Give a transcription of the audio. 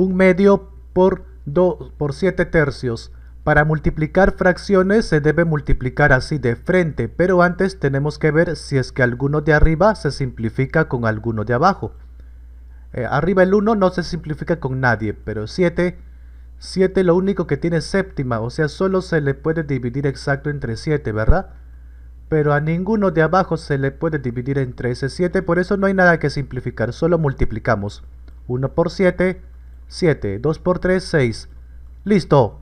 un medio por, 2, por 7 tercios. Para multiplicar fracciones se debe multiplicar así de frente, pero antes tenemos que ver si es que alguno de arriba se simplifica con alguno de abajo. Eh, arriba el 1 no se simplifica con nadie, pero 7, 7 lo único que tiene es séptima, o sea, solo se le puede dividir exacto entre 7, ¿verdad? Pero a ninguno de abajo se le puede dividir entre ese 7, por eso no hay nada que simplificar, solo multiplicamos. 1 por 7, 7, 2 por 3, 6. ¡Listo!